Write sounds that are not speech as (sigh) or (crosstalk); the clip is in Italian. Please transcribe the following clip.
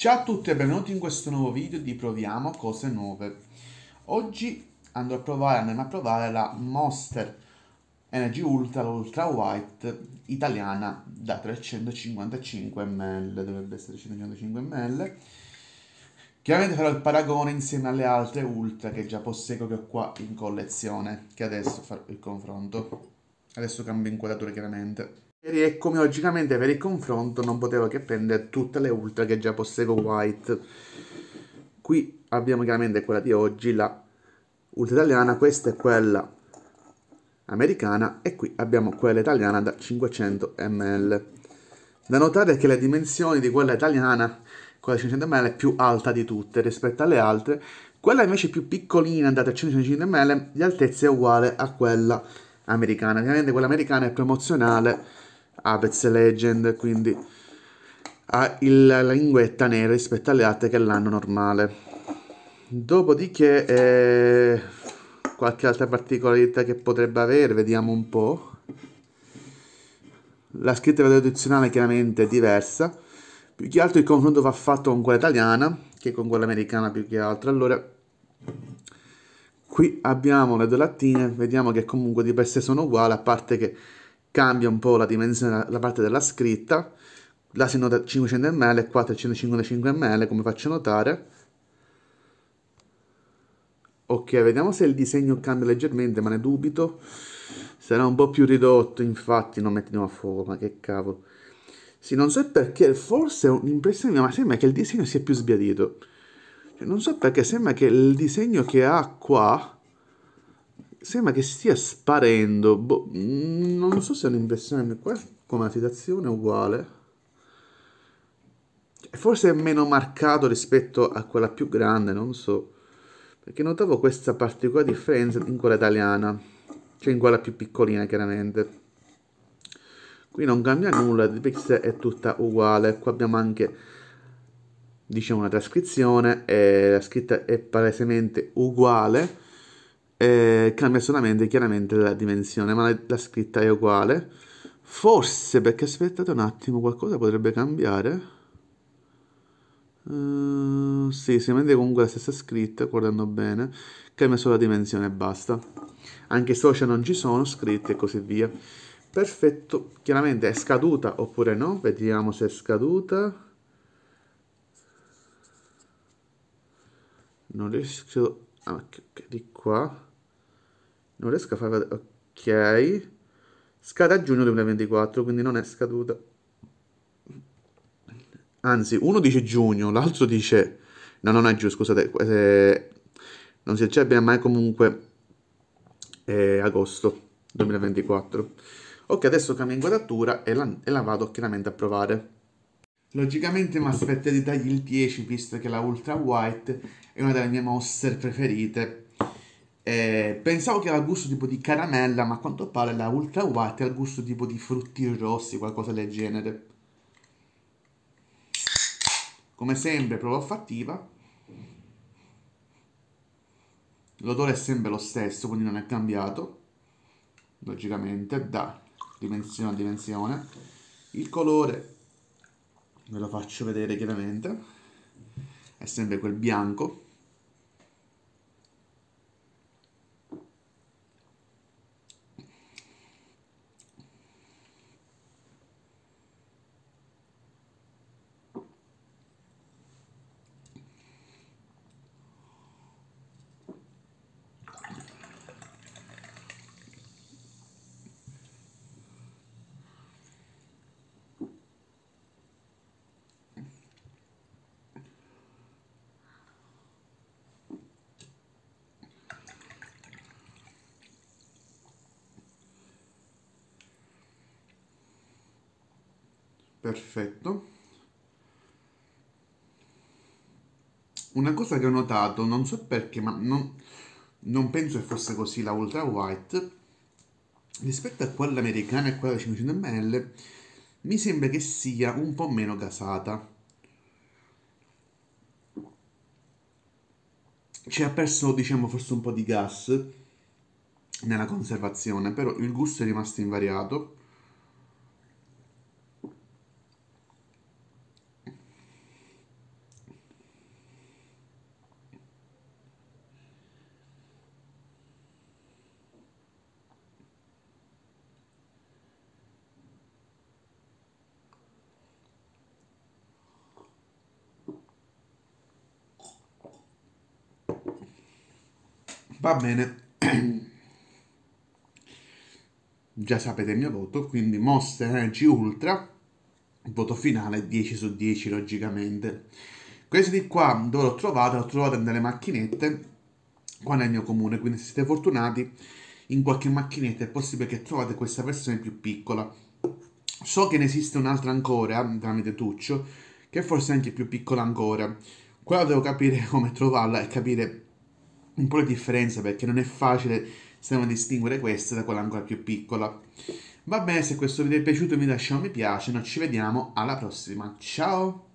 Ciao a tutti e benvenuti in questo nuovo video di Proviamo Cose Nuove. Oggi andrò a provare, andremo a provare la Monster Energy Ultra, l'Ultra White italiana da 355 ml, dovrebbe essere 355 ml. Chiaramente farò il paragone insieme alle altre Ultra che già possego che ho qua in collezione, che adesso farò il confronto. Adesso cambio inquadratura chiaramente e come logicamente per il confronto non potevo che prendere tutte le ultra che già possego white qui abbiamo chiaramente quella di oggi la ultra italiana questa è quella americana e qui abbiamo quella italiana da 500 ml da notare che le dimensioni di quella italiana quella 500 ml è più alta di tutte rispetto alle altre quella invece più piccolina da 350 ml di altezza è uguale a quella americana ovviamente quella americana è promozionale Apex Legend, quindi ha il, la linguetta nera rispetto alle altre che l'hanno normale. Dopodiché eh, qualche altra particolarità che potrebbe avere, vediamo un po'. La scritta tradizionale è chiaramente diversa, più che altro il confronto va fatto con quella italiana che con quella americana più che altro. Allora, qui abbiamo le due lattine, vediamo che comunque di per sé sono uguali, a parte che cambia un po' la dimensione, della parte della scritta, la si nota 500 ml e qua 355 ml come faccio notare. Ok, vediamo se il disegno cambia leggermente, ma ne dubito. Sarà un po' più ridotto, infatti, non mettiamo a fuoco, ma che cavolo. Sì, non so perché, forse è un'impressione mia, ma sembra che il disegno sia più sbiadito. Cioè, non so perché, sembra che il disegno che ha qua sembra che stia sparendo. Boh, non so se è un'impressione. Qua come la citazione è uguale. Cioè, forse è meno marcato rispetto a quella più grande, non so. Perché notavo questa particolare differenza in quella italiana. Cioè in quella più piccolina, chiaramente. Qui non cambia nulla, di pixel è tutta uguale. Qua abbiamo anche diciamo una trascrizione e la scritta è palesemente uguale eh, cambia solamente chiaramente la dimensione, ma la, la scritta è uguale. Forse perché aspettate un attimo, qualcosa potrebbe cambiare. Uh, sì, si vede comunque la stessa scritta, guardando bene, cambia solo la dimensione e basta. Anche i social non ci sono, scritti e così via. Perfetto, chiaramente è scaduta oppure no, vediamo se è scaduta. Non riesco... Ah, ok, di qua. Non riesco a far vedere... Ok. Scade a giugno 2024, quindi non è scaduta. Anzi, uno dice giugno, l'altro dice... No, non è giù, scusate. Eh, non si accebbe mai comunque eh, agosto 2024. Ok, adesso cambio in quadratura e la, e la vado chiaramente a provare. Logicamente mi aspetto di dargli il 10 visto che la Ultra White è una delle mie monster preferite eh, pensavo che era al gusto tipo di caramella, ma a quanto pare la ultra white ha al gusto tipo di frutti rossi, qualcosa del genere. Come sempre, prova fattiva. L'odore è sempre lo stesso, quindi non è cambiato, logicamente, da dimensione a dimensione. Il colore, ve lo faccio vedere chiaramente, è sempre quel bianco perfetto una cosa che ho notato non so perché ma non, non penso che fosse così la ultra white rispetto a quella americana e quella da 500 ml mi sembra che sia un po' meno gasata ci ha perso diciamo forse un po' di gas nella conservazione però il gusto è rimasto invariato va bene (clears throat) già sapete il mio voto quindi Monster Energy Ultra voto finale 10 su 10 logicamente questi di qua dove l'ho trovato l'ho trovato nelle macchinette qua nel mio comune quindi se siete fortunati in qualche macchinetta è possibile che trovate questa versione più piccola so che ne esiste un'altra ancora tramite Tuccio che è forse anche più piccola ancora qua devo capire (laughs) come trovarla e capire un po' la differenza perché non è facile stiamo a distinguere questa da quella ancora più piccola. Va bene, se questo video vi è piaciuto mi lasciate un mi piace, noi ci vediamo alla prossima, ciao!